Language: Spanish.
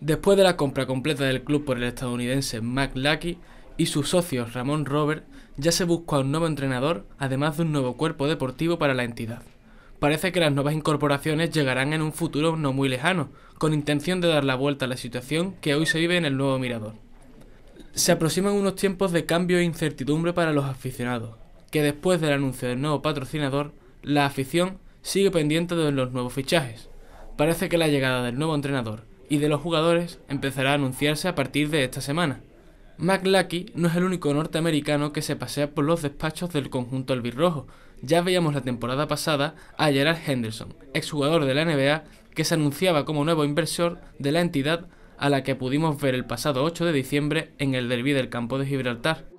Después de la compra completa del club por el estadounidense Mac y sus socios Ramón Robert, ya se buscó a un nuevo entrenador, además de un nuevo cuerpo deportivo para la entidad. Parece que las nuevas incorporaciones llegarán en un futuro no muy lejano, con intención de dar la vuelta a la situación que hoy se vive en el nuevo Mirador. Se aproximan unos tiempos de cambio e incertidumbre para los aficionados, que después del anuncio del nuevo patrocinador, la afición sigue pendiente de los nuevos fichajes. Parece que la llegada del nuevo entrenador y de los jugadores empezará a anunciarse a partir de esta semana. McLucky no es el único norteamericano que se pasea por los despachos del conjunto albirrojo. Ya veíamos la temporada pasada a Gerard Henderson, exjugador de la NBA, que se anunciaba como nuevo inversor de la entidad a la que pudimos ver el pasado 8 de diciembre en el derby del campo de Gibraltar.